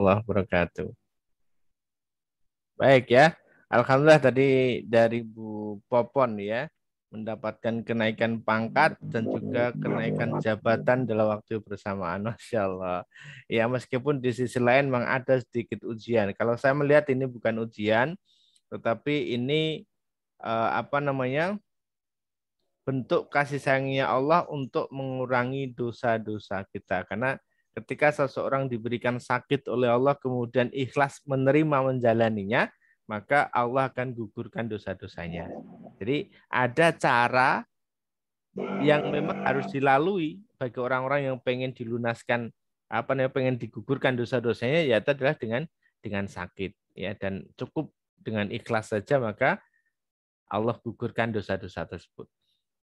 warahmatullahi wabarakatuh. Baik ya. Alhamdulillah tadi dari Bu Popon ya mendapatkan kenaikan pangkat dan juga kenaikan jabatan dalam waktu bersamaan. Masya Allah. Ya meskipun di sisi lain memang ada sedikit ujian. Kalau saya melihat ini bukan ujian, tetapi ini eh, apa namanya bentuk kasih sayangnya Allah untuk mengurangi dosa-dosa kita. Karena Ketika seseorang diberikan sakit oleh Allah kemudian ikhlas menerima menjalaninya, maka Allah akan gugurkan dosa-dosanya. Jadi ada cara yang memang harus dilalui bagi orang-orang yang pengen dilunaskan apa namanya pengen digugurkan dosa-dosanya ya adalah dengan dengan sakit ya dan cukup dengan ikhlas saja maka Allah gugurkan dosa-dosa tersebut.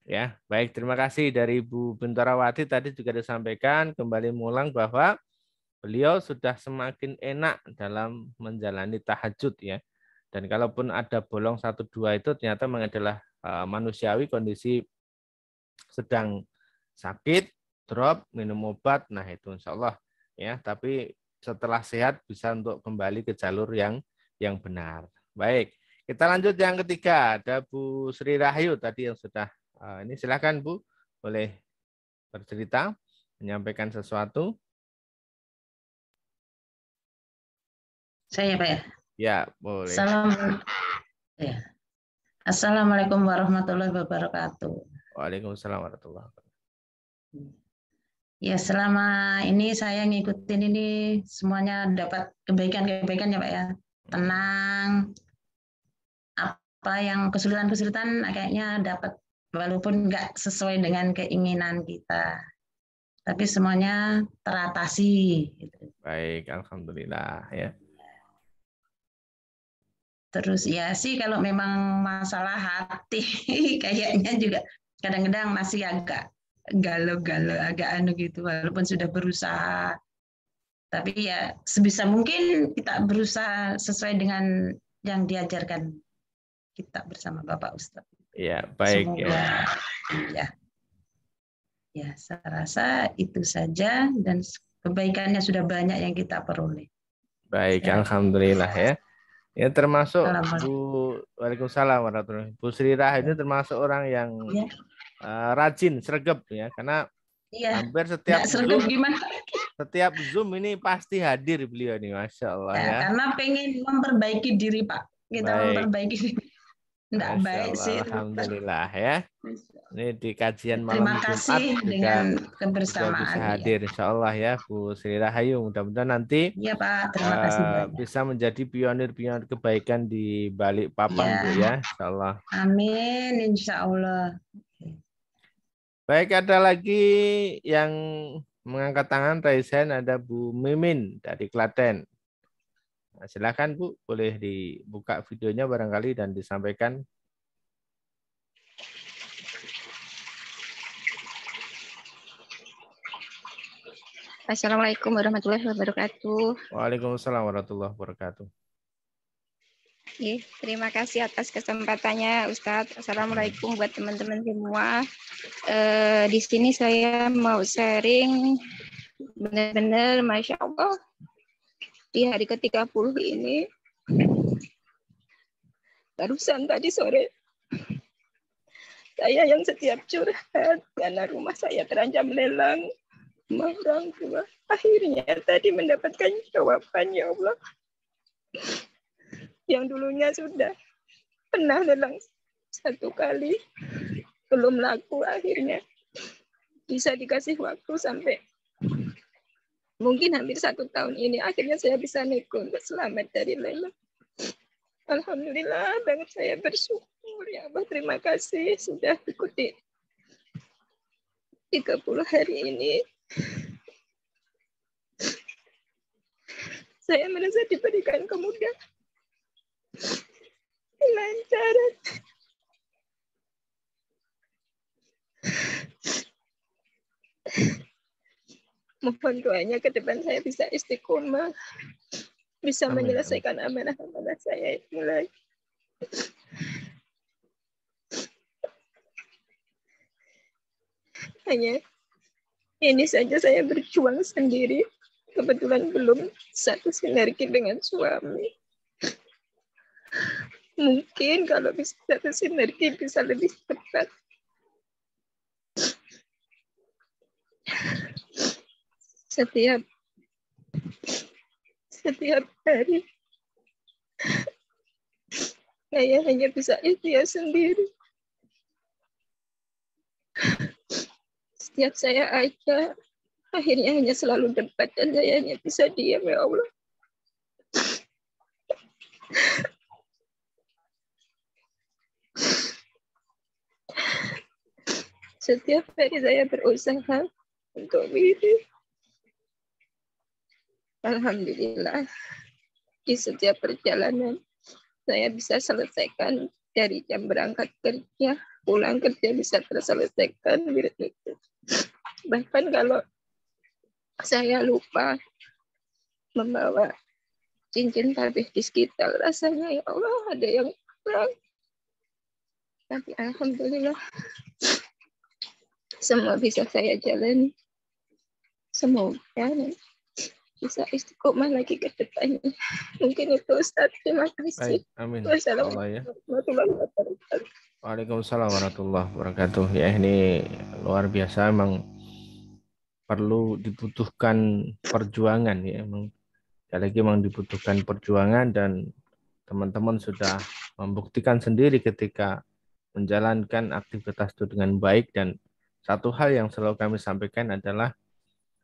Ya, baik terima kasih dari Bu Wati tadi juga disampaikan kembali mengulang bahwa beliau sudah semakin enak dalam menjalani tahajud ya. Dan kalaupun ada bolong satu dua itu ternyata adalah eh, manusiawi kondisi sedang sakit, drop, minum obat, nah itu insya Allah ya. Tapi setelah sehat bisa untuk kembali ke jalur yang yang benar. Baik, kita lanjut yang ketiga ada Bu Sri Rahayu tadi yang sudah Eh, ini silakan Bu, boleh bercerita, menyampaikan sesuatu. Saya Pak ya? Ya, boleh. Salam. Ya. Assalamualaikum warahmatullahi wabarakatuh. Waalaikumsalam warahmatullahi wabarakatuh. Ya, selama ini saya ngikutin ini semuanya dapat kebaikan-kebaikan ya Pak ya. Tenang. Apa yang kesulitan-kesulitan kayaknya dapat walaupun nggak sesuai dengan keinginan kita tapi semuanya teratasi gitu. baik alhamdulillah ya terus ya sih kalau memang masalah hati kayaknya juga kadang-kadang masih agak galau-galau agak anu gitu walaupun sudah berusaha tapi ya sebisa mungkin kita berusaha sesuai dengan yang diajarkan kita bersama Bapak Ustadz. Ya, baik ya. Semoga. ya. Ya. Ya, saya rasa itu saja dan kebaikannya sudah banyak yang kita peroleh. Baik, ya. alhamdulillah ya. Ya termasuk Bu Waalaikumsalam warahmatullahi Bu Sri Rah ini termasuk orang yang ya. uh, rajin sergap ya karena ya. hampir setiap Zoom, gimana? Setiap Zoom ini pasti hadir beliau nih Masya Allah ya, ya. Karena pengen memperbaiki diri Pak. Kita Baik. memperbaiki diri. Enggak baik sih. Alhamdulillah ya. Ini di kajian malam Terima kasih Jumat dengan kebersamaan. hadir ya. insya Allah ya Bu Sri Rahayu. Mudah-mudahan nanti ya, Pak. Terima eh, kasih uh, bisa menjadi pionir-pionir kebaikan di balik papan ya. Bu ya. Insya Allah. Amin insya Allah. Baik ada lagi yang mengangkat tangan Raisen ada Bu Mimin dari Klaten. Nah, silakan Bu, boleh dibuka videonya barangkali dan disampaikan. Assalamualaikum warahmatullahi wabarakatuh. Waalaikumsalam warahmatullahi wabarakatuh. Terima kasih atas kesempatannya, Ustadz. Assalamualaikum buat teman-teman semua. E, di sini saya mau sharing benar-benar, masya Allah, di hari ke-30 ini barusan tadi sore saya yang setiap curhat karena rumah saya terancam lelang orang tua akhirnya tadi mendapatkan jawaban ya Allah yang dulunya sudah pernah lelang satu kali belum laku akhirnya bisa dikasih waktu sampai mungkin hampir satu tahun ini akhirnya saya bisa nego untuk selamat dari Laila. Alhamdulillah banget saya bersyukur ya Allah terima kasih sudah ikuti 30 hari ini. Saya merasa diberikan kemudahan, kelancaran, mohon doanya ke depan saya bisa istiqomah bisa amin. menyelesaikan amanah-amanah saya mulai hanya ini saja saya berjuang sendiri kebetulan belum satu sinergi dengan suami mungkin kalau bisa satu sinergi bisa lebih cepat setiap setiap hari saya hanya bisa ikhtiar sendiri setiap saya aja akhirnya hanya selalu debat dan saya hanya bisa diam ya Allah setiap hari saya berusaha untuk mirip Alhamdulillah di setiap perjalanan saya bisa selesaikan dari jam berangkat kerja, pulang kerja bisa terselesaikan itu. Bahkan kalau saya lupa membawa cincin tabih di sekitar rasanya ya Allah ada yang kurang. Tapi alhamdulillah semua bisa saya jalan. Semoga bisa istiqomah lagi ke depannya. Mungkin itu Ustaz. Terima kasih. Baik, amin. Wassalamualaikum ya. warahmatullahi wabarakatuh. warahmatullahi wabarakatuh. Ya ini luar biasa memang perlu dibutuhkan perjuangan ya emang sekali lagi memang dibutuhkan perjuangan dan teman-teman sudah membuktikan sendiri ketika menjalankan aktivitas itu dengan baik dan satu hal yang selalu kami sampaikan adalah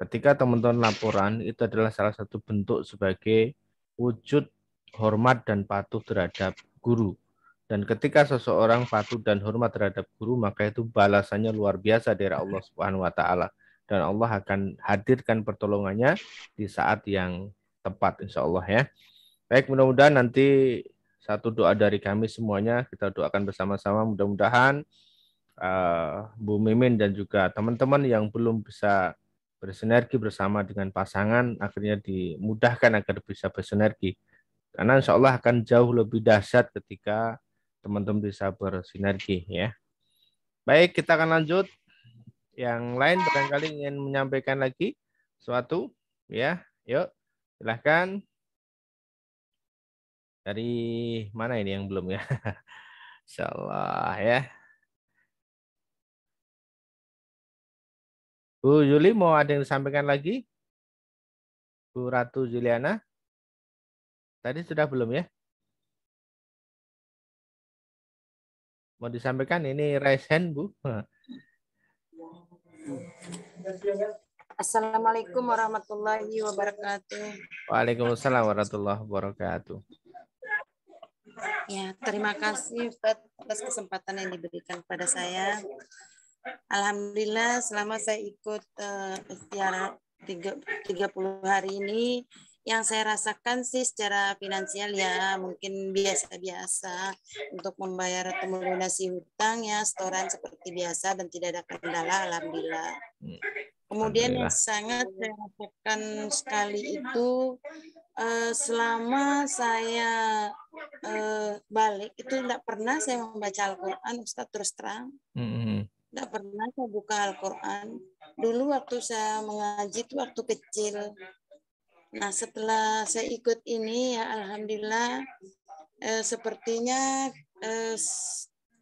Ketika teman-teman laporan, itu adalah salah satu bentuk sebagai wujud hormat dan patuh terhadap guru. Dan ketika seseorang patuh dan hormat terhadap guru, maka itu balasannya luar biasa dari Allah Subhanahu wa taala dan Allah akan hadirkan pertolongannya di saat yang tepat insya Allah ya. Baik, mudah-mudahan nanti satu doa dari kami semuanya kita doakan bersama-sama mudah-mudahan uh, Bu Mimin dan juga teman-teman yang belum bisa bersinergi bersama dengan pasangan akhirnya dimudahkan agar bisa bersinergi. Karena insya Allah akan jauh lebih dahsyat ketika teman-teman bisa bersinergi ya. Baik, kita akan lanjut. Yang lain barangkali ingin menyampaikan lagi suatu ya. Yuk, silahkan. Dari mana ini yang belum ya? Insya ya. Bu Yuli mau ada yang disampaikan lagi? Bu Ratu Juliana? Tadi sudah belum ya? Mau disampaikan ini raise hand, Bu. Assalamualaikum warahmatullahi wabarakatuh. Waalaikumsalam warahmatullahi wabarakatuh. Ya, terima kasih Ustaz atas kesempatan yang diberikan pada saya. Alhamdulillah selama saya ikut uh, eh, istiara tiga, 30 hari ini yang saya rasakan sih secara finansial ya mungkin biasa-biasa untuk membayar atau melunasi hutang ya setoran seperti biasa dan tidak ada kendala alhamdulillah. Hmm. Kemudian yang sangat saya rasakan sekali itu eh, selama saya eh, balik itu tidak pernah saya membaca Al-Qur'an Ustaz terus terang. Hmm, hmm, tidak pernah saya buka Al-Quran. Dulu waktu saya mengaji itu waktu kecil. Nah setelah saya ikut ini ya Alhamdulillah eh, sepertinya eh,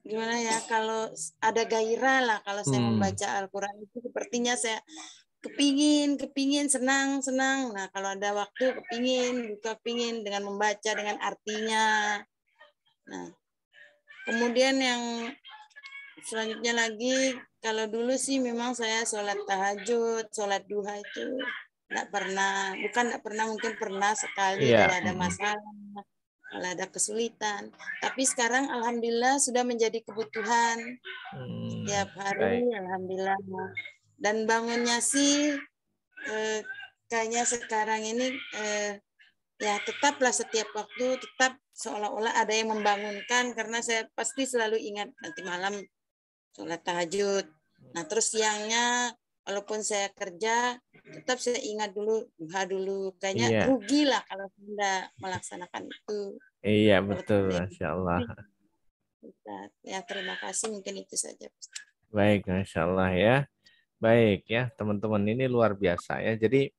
gimana ya kalau ada gairah lah kalau saya hmm. membaca Al-Quran itu sepertinya saya kepingin, kepingin, senang, senang. Nah, kalau ada waktu kepingin, buka kepingin dengan membaca dengan artinya. Nah, kemudian yang selanjutnya lagi kalau dulu sih memang saya sholat tahajud sholat duha itu tidak pernah bukan tidak pernah mungkin pernah sekali yeah. kalau ada masalah kalau ada kesulitan tapi sekarang alhamdulillah sudah menjadi kebutuhan hmm, setiap hari baik. alhamdulillah dan bangunnya sih eh, kayaknya sekarang ini eh, ya tetaplah setiap waktu tetap seolah-olah ada yang membangunkan karena saya pasti selalu ingat nanti malam sholat tahajud. Nah terus siangnya walaupun saya kerja tetap saya ingat dulu duha dulu kayaknya iya. rugi lah kalau tidak melaksanakan itu iya betul masya Allah ya terima kasih mungkin itu saja baik masya Allah ya baik ya teman-teman ini luar biasa ya jadi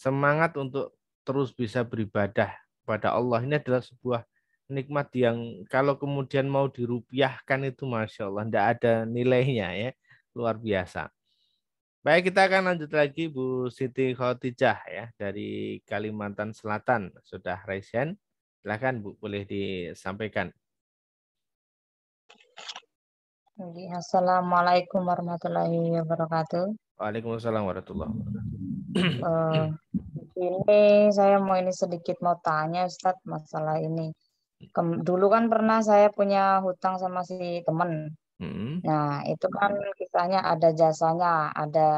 semangat untuk terus bisa beribadah pada Allah ini adalah sebuah nikmat yang kalau kemudian mau dirupiahkan itu masya Allah tidak ada nilainya ya luar biasa. Baik kita akan lanjut lagi Bu Siti Khotijah ya dari Kalimantan Selatan sudah resen. Silahkan Silakan Bu boleh disampaikan. Assalamualaikum warahmatullahi wabarakatuh. Waalaikumsalam warahmatullahi wabarakatuh. Uh, ini saya mau ini sedikit mau tanya Ustadz masalah ini dulu kan pernah saya punya hutang sama si temen. Hmm. Nah itu kan kisahnya ada jasanya, ada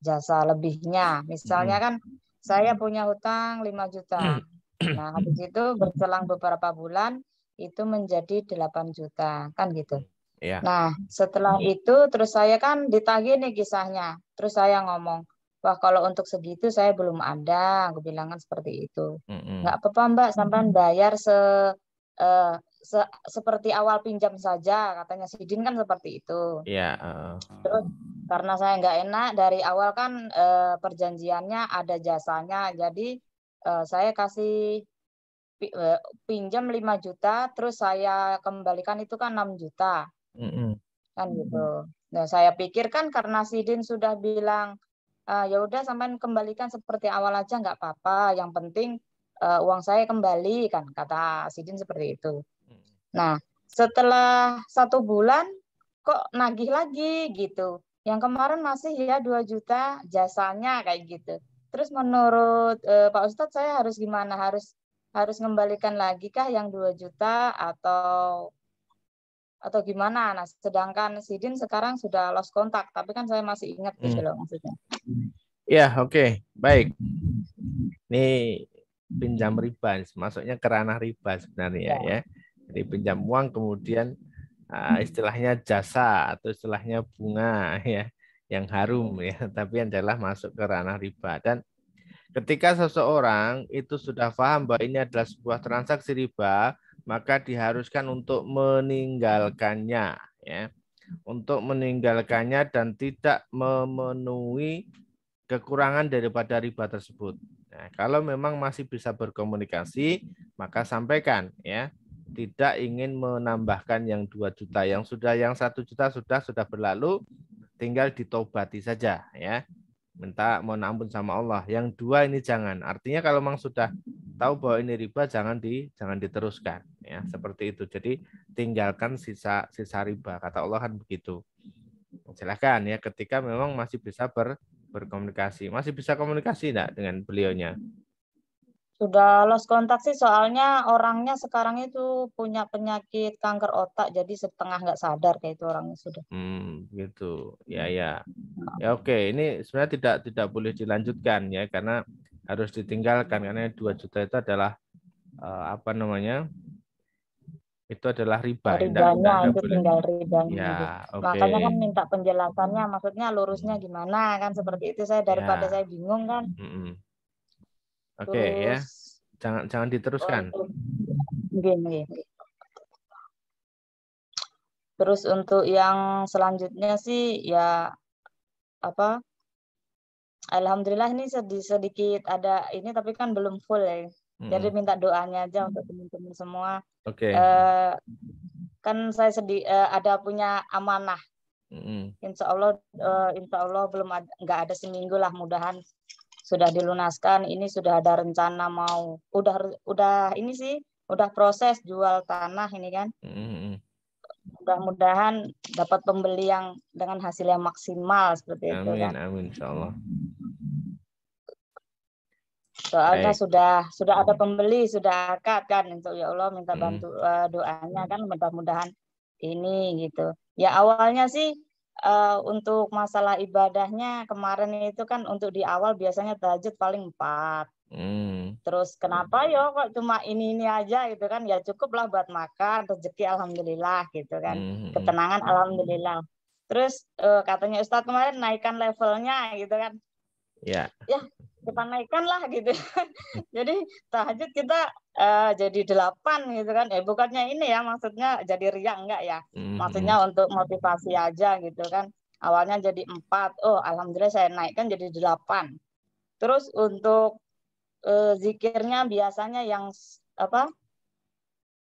jasa lebihnya. Misalnya hmm. kan saya punya hutang 5 juta. Mm-hmm. Nah habis itu berselang beberapa bulan itu menjadi 8 juta kan gitu. Ya. Nah setelah mm-hmm. itu terus saya kan ditagih nih kisahnya. Terus saya ngomong, wah kalau untuk segitu saya belum ada aku bilang seperti itu mm-hmm. apa-apa mbak sampean bayar se uh, se seperti awal pinjam saja katanya sidin kan seperti itu yeah, iya, uh... terus karena saya nggak enak dari awal kan uh, perjanjiannya ada jasanya jadi uh, saya kasih pinjam 5 juta terus saya kembalikan itu kan 6 juta mm -hmm. kan gitu nah saya pikir kan karena sidin sudah bilang Ah, ya udah sampean kembalikan seperti awal aja nggak apa-apa yang penting uh, uang saya kembali kan kata Sidin seperti itu hmm. nah setelah satu bulan kok nagih lagi gitu yang kemarin masih ya 2 juta jasanya kayak gitu terus menurut uh, Pak Ustadz saya harus gimana harus harus mengembalikan lagi kah yang 2 juta atau atau gimana. Nah, sedangkan Sidin sekarang sudah lost kontak, tapi kan saya masih ingat gitu hmm. gitu loh maksudnya. Ya, oke. Okay. Baik. ini pinjam riba, masuknya ke ranah riba sebenarnya ya. ya. Jadi pinjam uang kemudian uh, istilahnya jasa atau istilahnya bunga ya yang harum ya, tapi adalah masuk ke ranah riba dan ketika seseorang itu sudah paham bahwa ini adalah sebuah transaksi riba, maka diharuskan untuk meninggalkannya ya untuk meninggalkannya dan tidak memenuhi kekurangan daripada riba tersebut. Nah, kalau memang masih bisa berkomunikasi, maka sampaikan ya. Tidak ingin menambahkan yang 2 juta, yang sudah yang satu juta sudah sudah berlalu, tinggal ditobati saja ya. Minta mohon ampun sama Allah. Yang dua ini jangan. Artinya kalau memang sudah tahu bahwa ini riba jangan di jangan diteruskan ya hmm. seperti itu jadi tinggalkan sisa sisa riba kata Allah kan begitu silahkan ya ketika memang masih bisa ber berkomunikasi masih bisa komunikasi enggak dengan beliaunya sudah lost kontak sih soalnya orangnya sekarang itu punya penyakit kanker otak jadi setengah nggak sadar kayak itu orangnya sudah hmm, gitu ya ya hmm. ya oke okay. ini sebenarnya tidak tidak boleh dilanjutkan ya karena harus ditinggalkan karena 2 juta itu adalah uh, apa namanya? itu adalah riba. Ribanya itu tinggal ribanya. Ya, gitu. Nah, okay. Makanya kan minta penjelasannya, maksudnya lurusnya gimana kan seperti itu saya ya. daripada ya. saya bingung kan. Mm -hmm. Oke okay, ya, jangan jangan diteruskan. gini. Terus untuk yang selanjutnya sih ya apa alhamdulillah ini sedikit, sedikit ada ini tapi kan belum full ya. Hmm. Jadi minta doanya aja untuk teman-teman semua. Oke. Okay. Uh, eh, kan saya sedih eh, uh, ada punya amanah. Hmm. Insya Allah, uh, insya Allah belum nggak ada seminggu lah. Mudahan sudah dilunaskan. Ini sudah ada rencana mau udah udah ini sih udah proses jual tanah ini kan. Hmm. hmm, hmm. Mudah-mudahan dapat pembeli yang dengan hasil yang maksimal seperti amin, itu kan. Amin, amin, insya Allah soalnya Baik. sudah sudah ada pembeli sudah akad kan untuk ya Allah minta hmm. bantu hmm. uh, doanya kan mudah-mudahan ini gitu ya awalnya sih uh, untuk masalah ibadahnya kemarin itu kan untuk di awal biasanya tajud paling empat hmm. terus kenapa yo ya kok cuma ini ini aja gitu kan ya cukup lah buat makan rezeki alhamdulillah gitu kan hmm. hmm, hmm. ketenangan alhamdulillah terus uh, katanya Ustadz kemarin naikkan levelnya gitu kan Ya. Ya, kita naikkan lah gitu. jadi tahajud kita uh, jadi delapan gitu kan. Eh bukannya ini ya maksudnya jadi riang enggak ya. Hmm, maksudnya hmm. untuk motivasi aja gitu kan. Awalnya jadi empat. Oh alhamdulillah saya naikkan jadi delapan. Terus untuk uh, zikirnya biasanya yang apa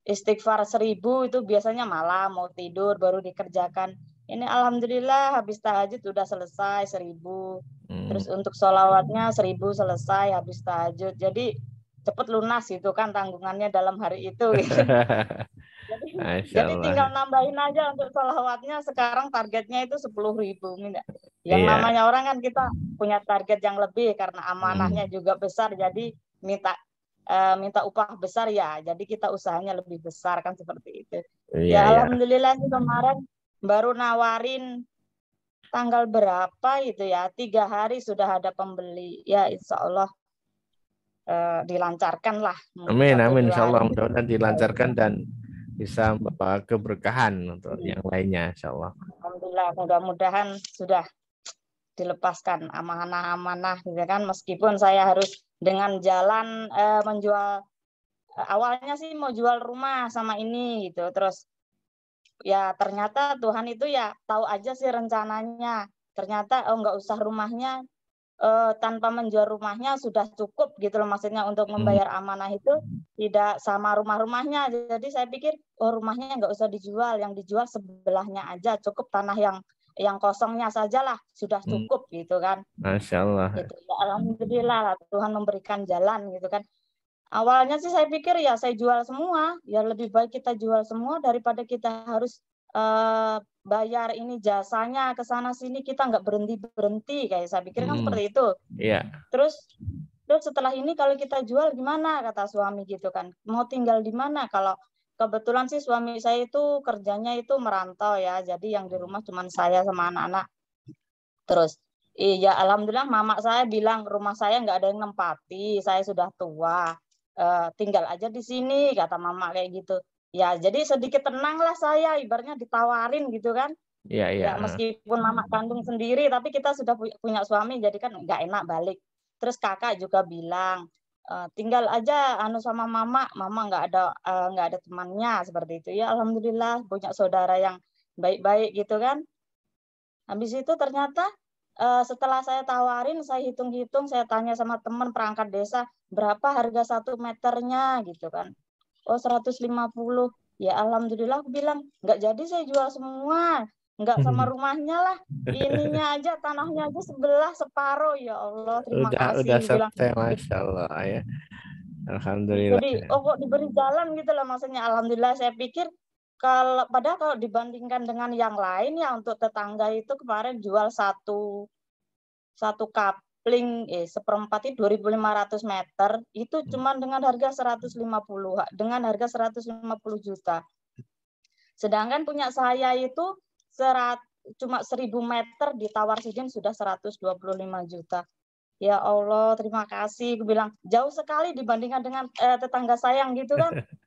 istighfar seribu itu biasanya malam mau tidur baru dikerjakan ini alhamdulillah habis tahajud sudah selesai seribu hmm. terus untuk sholawatnya seribu selesai habis tahajud jadi cepet lunas itu kan tanggungannya dalam hari itu jadi, jadi tinggal nambahin aja untuk sholawatnya sekarang targetnya itu sepuluh ribu yang yeah. namanya orang kan kita punya target yang lebih karena amanahnya hmm. juga besar jadi minta eh, minta upah besar ya jadi kita usahanya lebih besar kan seperti itu iya, ya iya. alhamdulillah iya. kemarin baru nawarin tanggal berapa itu ya tiga hari sudah ada pembeli ya insya Allah eh, dilancarkan lah amin amin insya Allah mudah-mudahan dilancarkan dan bisa bapak keberkahan untuk iya. yang lainnya insya Allah alhamdulillah mudah-mudahan sudah dilepaskan amanah-amanah gitu kan meskipun saya harus dengan jalan eh, menjual eh, awalnya sih mau jual rumah sama ini gitu terus ya ternyata Tuhan itu ya tahu aja sih rencananya ternyata oh nggak usah rumahnya eh, tanpa menjual rumahnya sudah cukup gitu loh maksudnya untuk hmm. membayar amanah itu tidak sama rumah-rumahnya jadi saya pikir oh rumahnya nggak usah dijual yang dijual sebelahnya aja cukup tanah yang yang kosongnya sajalah sudah hmm. cukup hmm. gitu kan. Masya Allah. Gitu. Ya, Alhamdulillah Tuhan memberikan jalan gitu kan. Awalnya sih saya pikir ya saya jual semua, ya lebih baik kita jual semua daripada kita harus uh, bayar ini jasanya ke sana sini kita nggak berhenti berhenti kayak saya pikir kan hmm. seperti itu. Iya. Yeah. Terus terus setelah ini kalau kita jual gimana kata suami gitu kan, mau tinggal di mana kalau kebetulan sih suami saya itu kerjanya itu merantau ya, jadi yang di rumah cuma saya sama anak-anak. Terus Iya, alhamdulillah mama saya bilang rumah saya nggak ada yang nempati, saya sudah tua. Eh, tinggal aja di sini kata mama kayak gitu ya jadi sedikit tenang lah saya ibarnya ditawarin gitu kan ya iya. Ya, meskipun mama kandung sendiri, tapi kita sudah punya suami, jadi kan nggak enak balik. Terus kakak juga bilang, e, tinggal aja anu sama mama, mama nggak ada eh, nggak uh, ada temannya seperti itu. Ya alhamdulillah punya saudara yang baik-baik gitu kan. Habis itu ternyata uh, setelah saya tawarin, saya hitung-hitung, saya tanya sama teman perangkat desa, berapa harga satu meternya gitu kan. Oh 150. Ya alhamdulillah aku bilang, nggak jadi saya jual semua. Nggak sama rumahnya lah. Ininya aja, tanahnya aja sebelah, separuh. Ya Allah, terima udah, kasih. Udah sampai, ya, gitu. Masya Allah ya. Alhamdulillah. Jadi, oh kok diberi jalan gitu loh maksudnya. Alhamdulillah saya pikir kalau padahal kalau dibandingkan dengan yang lain ya untuk tetangga itu kemarin jual satu satu kapling eh seperempat itu 2.500 meter itu hmm. cuma dengan harga 150 dengan harga 150 juta. Sedangkan punya saya itu serat, cuma 1.000 meter ditawar sidin sudah 125 juta. Ya Allah, terima kasih. Aku bilang jauh sekali dibandingkan dengan eh, tetangga sayang gitu kan.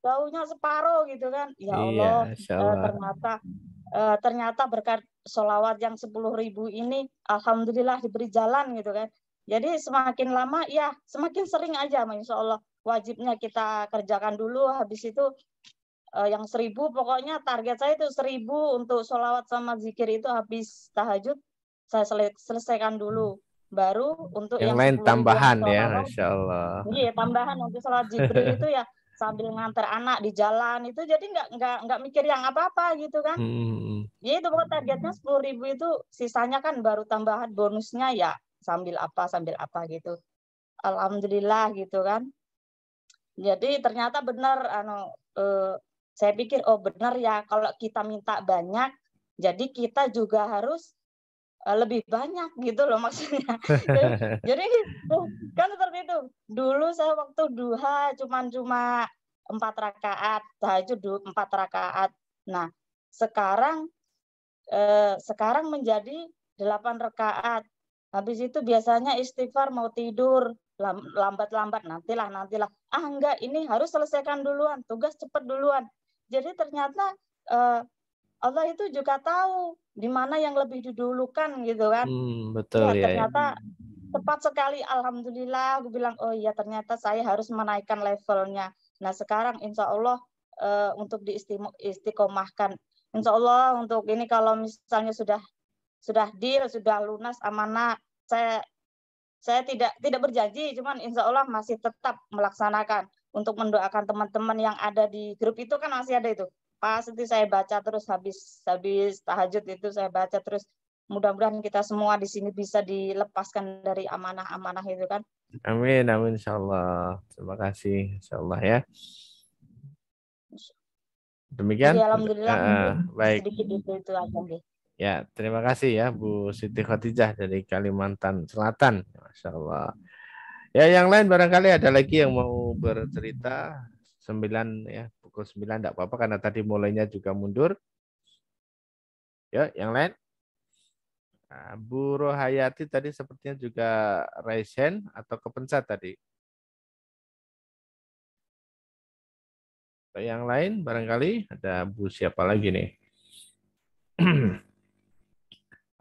baunya separuh gitu kan ya iya, Allah iya, uh, ternyata uh, ternyata berkat sholawat yang sepuluh ribu ini alhamdulillah diberi jalan gitu kan jadi semakin lama ya semakin sering aja insya Allah wajibnya kita kerjakan dulu habis itu uh, yang seribu pokoknya target saya itu seribu untuk sholawat sama zikir itu habis tahajud saya selesaikan dulu baru untuk yang, yang lain tambahan ya, masya Allah. Iya tambahan untuk sholat zikir itu ya sambil ngantar anak di jalan itu jadi nggak nggak nggak mikir yang apa apa gitu kan hmm. hmm, hmm. ya itu targetnya sepuluh ribu itu sisanya kan baru tambahan bonusnya ya sambil apa sambil apa gitu alhamdulillah gitu kan jadi ternyata benar ano eh, saya pikir oh benar ya kalau kita minta banyak jadi kita juga harus Eh, lebih banyak gitu loh maksudnya. Jadi gitu, kan seperti itu. Dulu saya waktu duha cuman cuma empat rakaat, tahajud empat rakaat. Nah, sekarang eh, sekarang menjadi delapan rakaat. Habis itu biasanya istighfar mau tidur lambat-lambat nantilah nantilah. Ah enggak, ini harus selesaikan duluan, tugas cepat duluan. Jadi ternyata eh, Allah itu juga tahu di mana yang lebih didulukan gitu kan. Hmm, betul ya. ya, ya. ternyata ya. tepat sekali alhamdulillah aku bilang oh iya ternyata saya harus menaikkan levelnya. Nah, sekarang insya Allah uh, untuk diistiqomahkan. Insya Allah untuk ini kalau misalnya sudah sudah deal, sudah lunas amanah, saya saya tidak tidak berjanji cuman insya Allah masih tetap melaksanakan untuk mendoakan teman-teman yang ada di grup itu kan masih ada itu pas itu saya baca terus habis habis tahajud itu saya baca terus mudah-mudahan kita semua di sini bisa dilepaskan dari amanah-amanah itu kan. Amin, amin insya Terima kasih insya ya. Demikian. Jadi, iya, alhamdulillah. Uh, baik. Sedikit itu, itu aja Ya, terima kasih ya Bu Siti Khadijah dari Kalimantan Selatan. Masya Allah. Ya, yang lain barangkali ada lagi yang mau bercerita. Sembilan ya, pukul 9 tidak apa-apa karena tadi mulainya juga mundur. Ya, yang lain. Nah, Bu Rohayati tadi sepertinya juga raise hand atau kepencet tadi. yang lain barangkali ada Bu siapa lagi nih?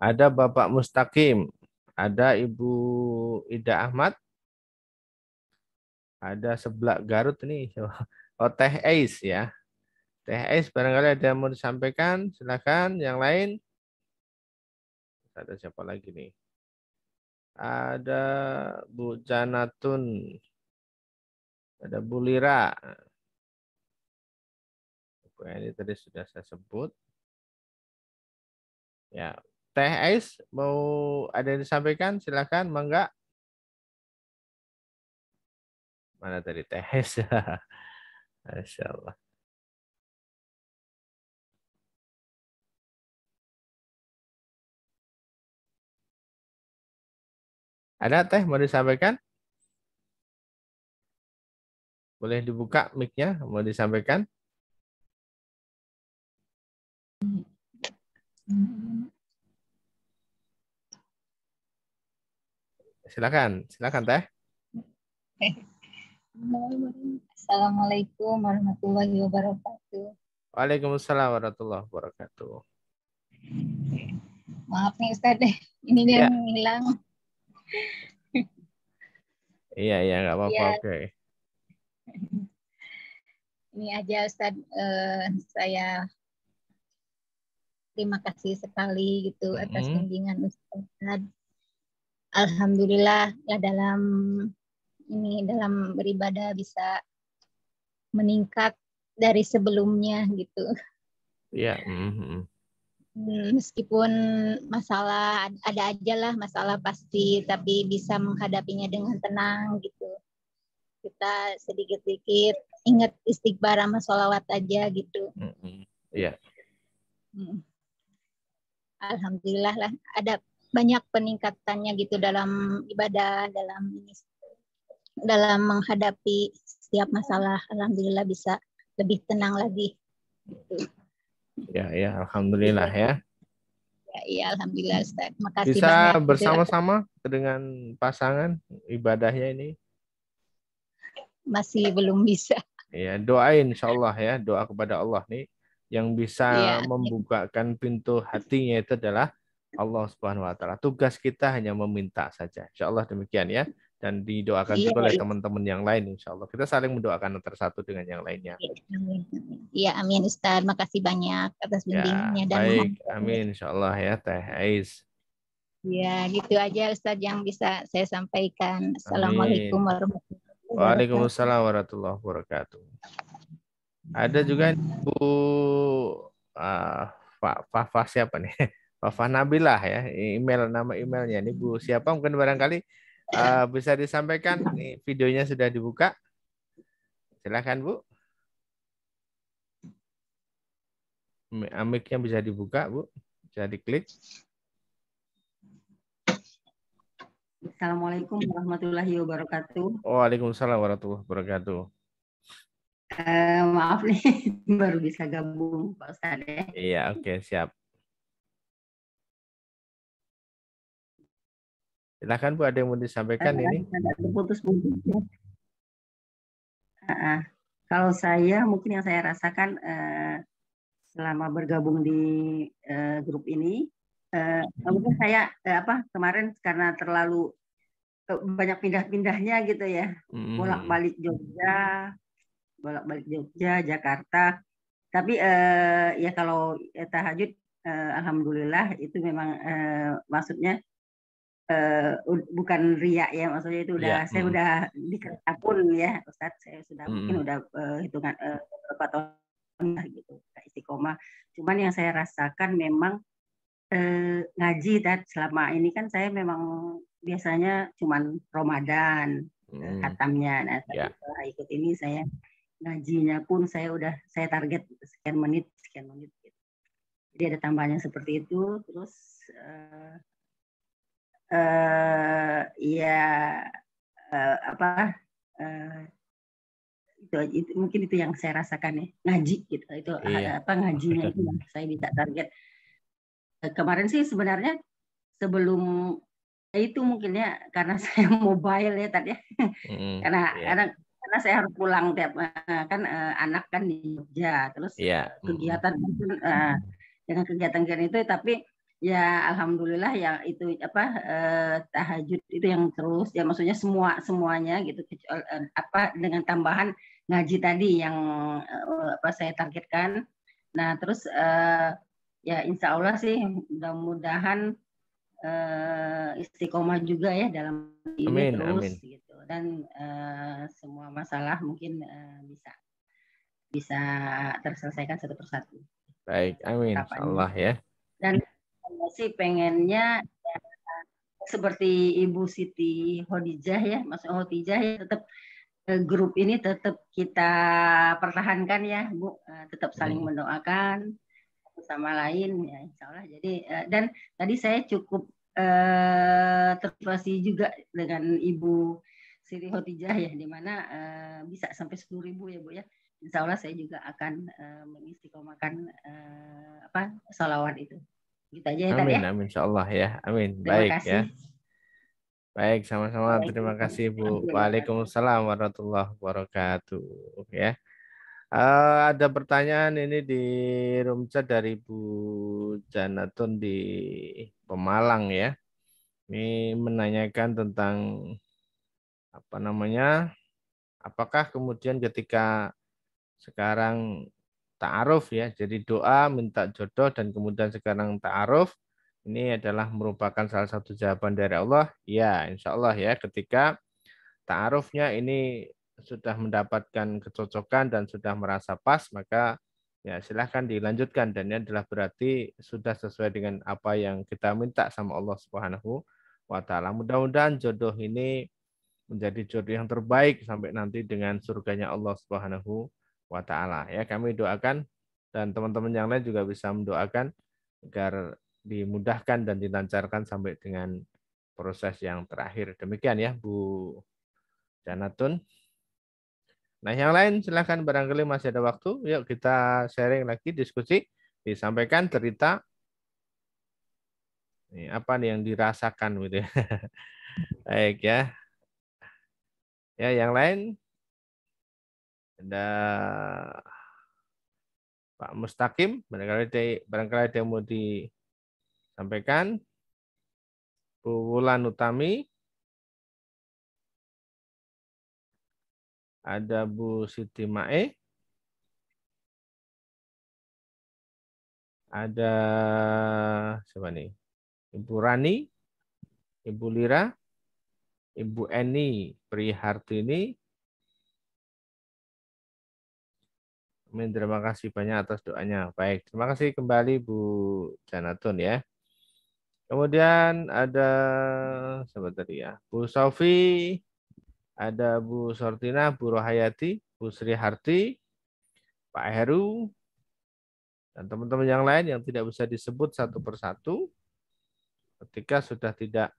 ada Bapak Mustaqim, ada Ibu Ida Ahmad, ada sebelah Garut nih. oh, Teh Ais ya. Teh Ais barangkali ada yang mau disampaikan, silakan. Yang lain ada siapa lagi nih? Ada Bu Janatun, ada Bu Lira. Bu ini tadi sudah saya sebut. Ya, Teh Ais mau ada yang disampaikan? Silakan, mangga. Mana tadi Teh Ais? Masya Allah. Ada teh mau disampaikan? Boleh dibuka mic-nya, mau disampaikan? Silakan, silakan teh. Assalamualaikum warahmatullahi wabarakatuh. Waalaikumsalam warahmatullahi wabarakatuh. Maaf nih Ustaz, deh, ini dia ya. yang hilang. iya, iya, nggak apa-apa. Ya. Oke. Ini aja Ustaz, uh, eh, saya terima kasih sekali gitu mm-hmm. atas bimbingan Ustaz. Alhamdulillah ya dalam ini dalam beribadah bisa meningkat dari sebelumnya gitu. Iya. Yeah. Mhm, mhm. hmm, meskipun masalah ada aja lah masalah pasti, tapi bisa menghadapinya dengan tenang gitu. Kita sedikit-sedikit ingat istighfar sama sholawat aja gitu. Mhm, iya. Yeah. Hmm. Alhamdulillah lah ada banyak peningkatannya gitu dalam ibadah, dalam dalam menghadapi setiap masalah alhamdulillah bisa lebih tenang lagi. Gitu. Ya, ya, alhamdulillah ya. Ya, ya alhamdulillah Ustaz. Makasih Bisa bersama-sama dengan pasangan ibadahnya ini. Masih belum bisa. Ya, doain insyaallah ya, doa kepada Allah nih yang bisa ya. membukakan pintu hatinya itu adalah Allah Subhanahu wa taala. Tugas kita hanya meminta saja. Insyaallah demikian ya dan didoakan iya, juga oleh iya. teman-teman yang lain insya Allah. Kita saling mendoakan antara satu dengan yang lainnya. Iya, amin iya, Ustaz. Makasih banyak atas bimbingannya. Ya, dan baik, amin insya Allah ya Teh Ais. Ya, gitu aja Ustaz yang bisa saya sampaikan. Assalamualaikum warahmatullahi wabarakatuh. Waalaikumsalam warahmatullahi wabarakatuh. Ada juga Bu uh, ah, Fafa siapa nih? Fafa Nabilah ya, email nama emailnya ini Bu siapa mungkin barangkali uh, bisa disampaikan Nih, videonya sudah dibuka. Silahkan Bu. Amiknya bisa dibuka Bu, bisa diklik. Assalamualaikum warahmatullahi wabarakatuh. Waalaikumsalam warahmatullahi wabarakatuh. Uh, maaf nih, baru bisa gabung Pak Ustadz. Ya. Iya, oke, okay, siap. Silahkan Bu, ada yang mau disampaikan ini? Ya. kalau saya mungkin yang saya rasakan eh, selama bergabung di eh, grup ini, uh, mungkin saya apa kemarin karena terlalu banyak pindah-pindahnya gitu ya, hmm. bolak-balik Jogja, bolak-balik Jogja, Jakarta. Tapi ya kalau tahajud, alhamdulillah itu memang maksudnya uh, bukan ria ya maksudnya itu udah ya. saya hmm. udah di kereta pun ya Ustaz saya sudah hmm. mungkin udah uh, hitungan uh, tahun lah gitu istiqomah cuman yang saya rasakan memang uh, ngaji tadi selama ini kan saya memang biasanya cuman Ramadan hmm. katamnya nah yeah. setelah ikut ini saya ngajinya pun saya udah saya target sekian menit sekian menit gitu. jadi ada tambahannya seperti itu terus uh, ya uh, apa uh, itu, itu mungkin itu yang saya rasakan ya ngaji gitu itu iya. apa ngajinya itu yang saya bisa target kemarin sih sebenarnya sebelum ya itu mungkinnya karena saya mobile ya tadi mm, karena yeah. karena karena saya harus pulang tiap kan anak kan di Jogja terus yeah. kegiatan mm. uh, dengan kegiatan-kegiatan itu tapi ya alhamdulillah yang itu apa eh, tahajud itu yang terus ya maksudnya semua semuanya gitu kecuali, eh, apa dengan tambahan ngaji tadi yang eh, apa saya targetkan nah terus eh, ya insya Allah sih mudah-mudahan eh, istiqomah juga ya dalam ini amin, terus amin. gitu dan eh, semua masalah mungkin eh, bisa bisa terselesaikan satu persatu baik amin Allah ya dan saya sih pengennya ya, seperti Ibu Siti Hodijah ya, Mas Hodijah ya tetap eh, grup ini tetap kita pertahankan ya Bu, eh, tetap saling mendoakan sama lain ya Insya Allah. Jadi eh, dan tadi saya cukup eh, juga dengan Ibu Siti Hodijah ya, dimana eh, bisa sampai sepuluh ribu ya Bu ya. Insya Allah saya juga akan eh, mengistiqomahkan eh, apa salawat itu. Gitu aja ya, amin, ya. amin. Insya Allah ya. Amin. Terima Baik kasih. ya. Baik, sama-sama. Terima kasih, Bu. Waalaikumsalam warahmatullahi wabarakatuh. Ya. Uh, ada pertanyaan ini di room chat dari Bu Janatun di Pemalang ya. Ini menanyakan tentang apa namanya? Apakah kemudian ketika sekarang ta'aruf ya. Jadi doa minta jodoh dan kemudian sekarang ta'aruf ini adalah merupakan salah satu jawaban dari Allah. Ya, insya Allah ya ketika ta'arufnya ini sudah mendapatkan kecocokan dan sudah merasa pas maka ya silahkan dilanjutkan dan ini adalah berarti sudah sesuai dengan apa yang kita minta sama Allah Subhanahu wa taala. Mudah-mudahan jodoh ini menjadi jodoh yang terbaik sampai nanti dengan surganya Allah Subhanahu wa taala ya kami doakan dan teman-teman yang lain juga bisa mendoakan agar dimudahkan dan dilancarkan sampai dengan proses yang terakhir demikian ya Bu Janatun nah yang lain silahkan barangkali masih ada waktu yuk kita sharing lagi diskusi disampaikan cerita ini apa nih yang dirasakan gitu ya? baik ya ya yang lain ada Pak Mustaqim barangkali ada, barangkali ada yang mau disampaikan. Bu Wulan Utami. Ada Bu Siti Mae. Ada siapa nih? Ibu Rani, Ibu Lira, Ibu Eni Prihartini, Amin. Terima kasih banyak atas doanya. Baik, terima kasih kembali Bu Janatun ya. Kemudian ada sahabat tadi ya, Bu Sofi, ada Bu Sortina, Bu Rohayati, Bu Sri Harti, Pak Heru, dan teman-teman yang lain yang tidak bisa disebut satu persatu ketika sudah tidak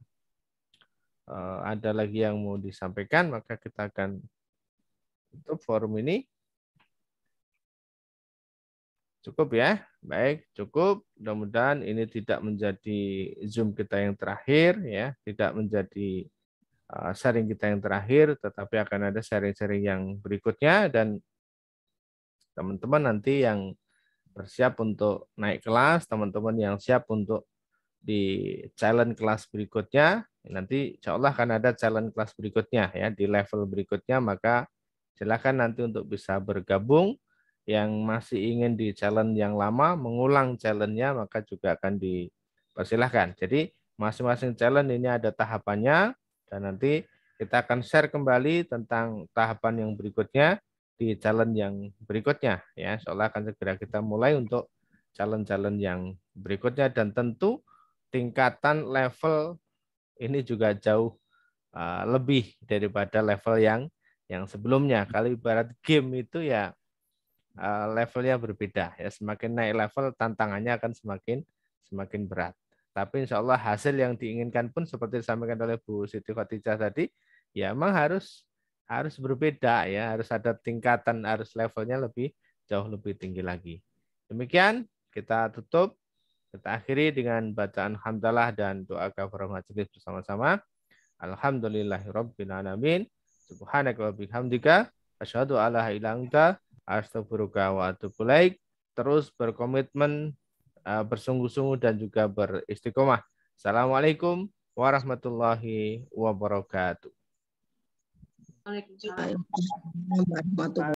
eh, ada lagi yang mau disampaikan maka kita akan tutup forum ini Cukup ya? Baik, cukup. Mudah-mudahan ini tidak menjadi Zoom kita yang terakhir ya, tidak menjadi eh, sharing kita yang terakhir, tetapi akan ada sharing-sharing yang berikutnya dan teman-teman nanti yang bersiap untuk naik kelas, teman-teman yang siap untuk di challenge kelas berikutnya, nanti insya Allah akan ada challenge kelas berikutnya ya di level berikutnya, maka silakan nanti untuk bisa bergabung yang masih ingin di challenge yang lama mengulang challenge-nya maka juga akan dipersilahkan. Jadi masing-masing challenge ini ada tahapannya dan nanti kita akan share kembali tentang tahapan yang berikutnya di challenge yang berikutnya ya. Seolah akan segera kita mulai untuk challenge-challenge yang berikutnya dan tentu tingkatan level ini juga jauh ah, lebih daripada level yang yang sebelumnya. Kalau ibarat game itu ya Eh, levelnya berbeda ya semakin naik level tantangannya akan semakin semakin berat tapi insya Allah hasil yang diinginkan pun seperti disampaikan oleh Bu Siti Khadijah tadi ya memang harus harus berbeda ya harus ada tingkatan harus levelnya lebih jauh lebih tinggi lagi demikian kita tutup kita akhiri dengan bacaan hamdalah dan doa kafarah majelis bersama-sama alhamdulillahirabbil alamin subhanaka bihamdika asyhadu alla ilaha illa astagfirullah wa atubu terus berkomitmen eh, bersungguh-sungguh dan juga beristiqomah. Assalamualaikum warahmatullahi wabarakatuh. Waalaikumsalam.